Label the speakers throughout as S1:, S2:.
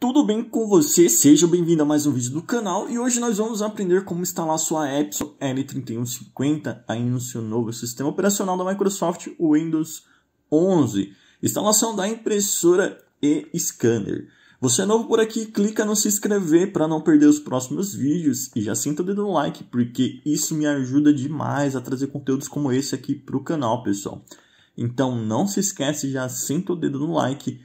S1: Tudo bem com você? Seja bem-vindo a mais um vídeo do canal e hoje nós vamos aprender como instalar sua Epson L3150 aí no seu novo sistema operacional da Microsoft Windows 11. Instalação da impressora e scanner. Você é novo por aqui, clica no se inscrever para não perder os próximos vídeos e já sinta o dedo no like porque isso me ajuda demais a trazer conteúdos como esse aqui para o canal, pessoal. Então não se esquece, já sinta o dedo no like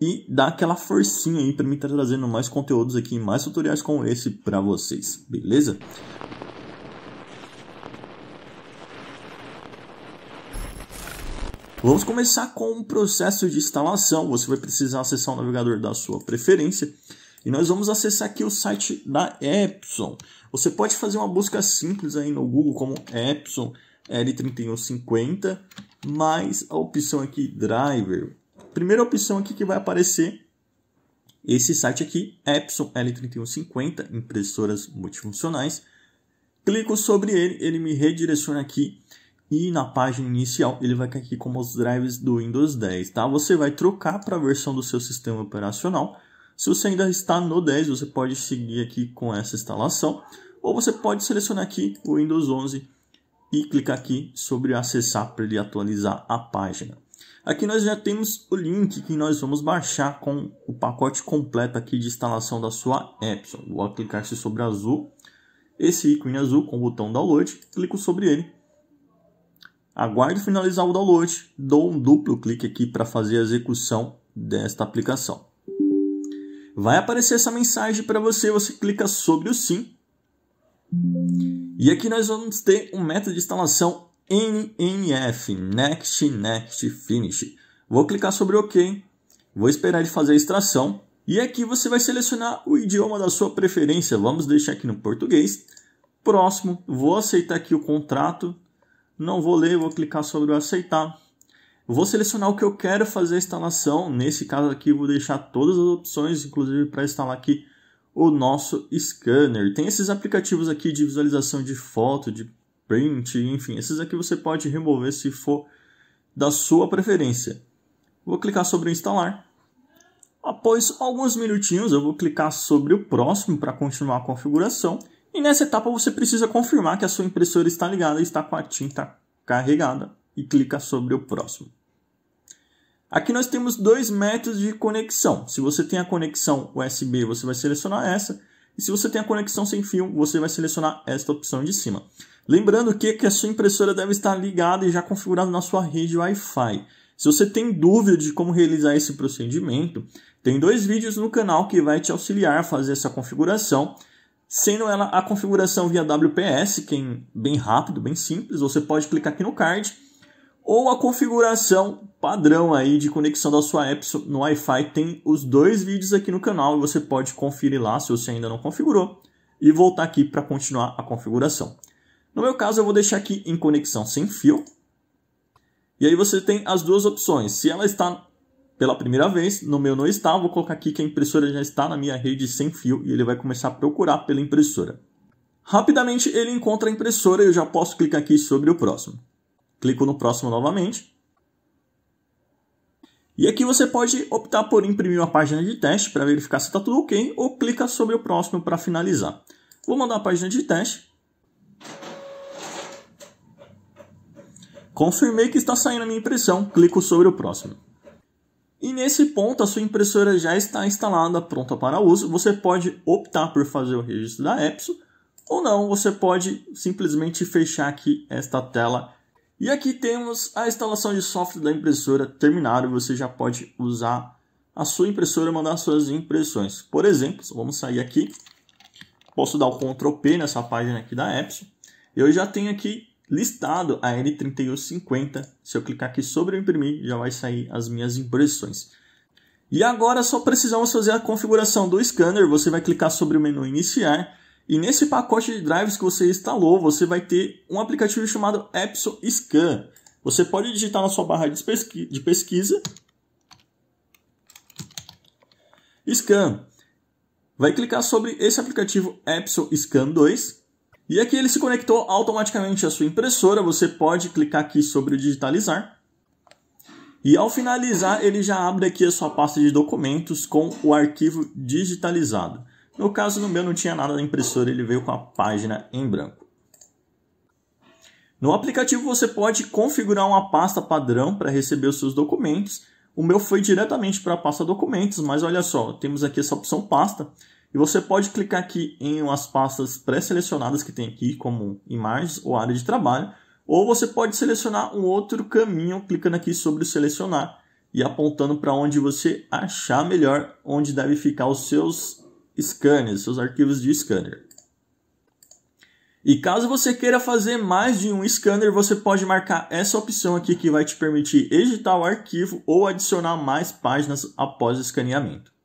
S1: e dá aquela forcinha aí para mim estar tá trazendo mais conteúdos aqui, mais tutoriais como esse para vocês, beleza? Vamos começar com o um processo de instalação. Você vai precisar acessar o navegador da sua preferência. E nós vamos acessar aqui o site da Epson. Você pode fazer uma busca simples aí no Google como Epson L3150, mais a opção aqui Driver primeira opção aqui que vai aparecer esse site aqui, Epson L3150, impressoras multifuncionais. Clico sobre ele, ele me redireciona aqui e na página inicial ele vai cair aqui como os drives do Windows 10, tá? Você vai trocar para a versão do seu sistema operacional. Se você ainda está no 10, você pode seguir aqui com essa instalação, ou você pode selecionar aqui o Windows 11 e clicar aqui sobre acessar para ele atualizar a página. Aqui nós já temos o link que nós vamos baixar com o pacote completo aqui de instalação da sua Epson. Vou clicar sobre azul, esse ícone azul com o botão download, clico sobre ele. Aguardo finalizar o download, dou um duplo clique aqui para fazer a execução desta aplicação. Vai aparecer essa mensagem para você, você clica sobre o sim. E aqui nós vamos ter um método de instalação NNF, Next, Next, Finish. Vou clicar sobre OK, vou esperar ele fazer a extração e aqui você vai selecionar o idioma da sua preferência. Vamos deixar aqui no português. Próximo, vou aceitar aqui o contrato. Não vou ler, vou clicar sobre o aceitar. Vou selecionar o que eu quero fazer a instalação. Nesse caso aqui, vou deixar todas as opções, inclusive para instalar aqui o nosso scanner. Tem esses aplicativos aqui de visualização de foto, de print, enfim, esses aqui você pode remover se for da sua preferência. Vou clicar sobre instalar. Após alguns minutinhos, eu vou clicar sobre o próximo para continuar a configuração. E nessa etapa você precisa confirmar que a sua impressora está ligada e está com a tinta carregada e clica sobre o próximo. Aqui nós temos dois métodos de conexão. Se você tem a conexão USB, você vai selecionar essa. E se você tem a conexão sem fio, você vai selecionar esta opção de cima. Lembrando que, que a sua impressora deve estar ligada e já configurada na sua rede Wi-Fi. Se você tem dúvida de como realizar esse procedimento, tem dois vídeos no canal que vai te auxiliar a fazer essa configuração, sendo ela a configuração via WPS, que é bem rápido, bem simples, você pode clicar aqui no card, ou a configuração padrão aí de conexão da sua app no Wi-Fi, tem os dois vídeos aqui no canal e você pode conferir lá se você ainda não configurou e voltar aqui para continuar a configuração. No meu caso, eu vou deixar aqui em conexão sem fio. E aí você tem as duas opções. Se ela está pela primeira vez, no meu não está, vou colocar aqui que a impressora já está na minha rede sem fio e ele vai começar a procurar pela impressora. Rapidamente ele encontra a impressora e eu já posso clicar aqui sobre o próximo. Clico no próximo novamente. E aqui você pode optar por imprimir uma página de teste para verificar se está tudo ok ou clica sobre o próximo para finalizar. Vou mandar a página de teste. Confirmei que está saindo a minha impressão, clico sobre o próximo. E nesse ponto, a sua impressora já está instalada, pronta para uso. Você pode optar por fazer o registro da EPSO, ou não, você pode simplesmente fechar aqui esta tela. E aqui temos a instalação de software da impressora terminada. Você já pode usar a sua impressora e mandar suas impressões. Por exemplo, vamos sair aqui. Posso dar o Ctrl P nessa página aqui da EPSO. Eu já tenho aqui listado a L3150. Se eu clicar aqui sobre imprimir, já vai sair as minhas impressões. E agora só precisamos fazer a configuração do scanner. Você vai clicar sobre o menu iniciar e nesse pacote de drives que você instalou, você vai ter um aplicativo chamado Epson Scan. Você pode digitar na sua barra de, pesqui de pesquisa Scan. Vai clicar sobre esse aplicativo Epson Scan 2 e aqui ele se conectou automaticamente à sua impressora, você pode clicar aqui sobre digitalizar. E ao finalizar, ele já abre aqui a sua pasta de documentos com o arquivo digitalizado. No caso, no meu não tinha nada da impressora, ele veio com a página em branco. No aplicativo você pode configurar uma pasta padrão para receber os seus documentos. O meu foi diretamente para a pasta documentos, mas olha só, temos aqui essa opção pasta. E você pode clicar aqui em umas pastas pré-selecionadas que tem aqui, como imagens ou área de trabalho, ou você pode selecionar um outro caminho clicando aqui sobre selecionar e apontando para onde você achar melhor onde deve ficar os seus scanners, seus arquivos de scanner. E caso você queira fazer mais de um scanner, você pode marcar essa opção aqui que vai te permitir editar o arquivo ou adicionar mais páginas após o escaneamento.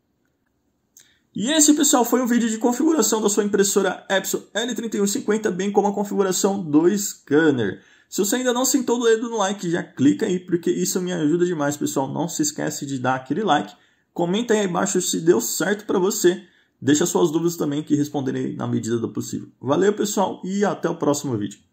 S1: E esse, pessoal, foi um vídeo de configuração da sua impressora Epson L3150, bem como a configuração do scanner. Se você ainda não sentou o dedo no like, já clica aí, porque isso me ajuda demais, pessoal. Não se esquece de dar aquele like. Comenta aí abaixo se deu certo para você. Deixa suas dúvidas também que responderei na medida do possível. Valeu, pessoal, e até o próximo vídeo.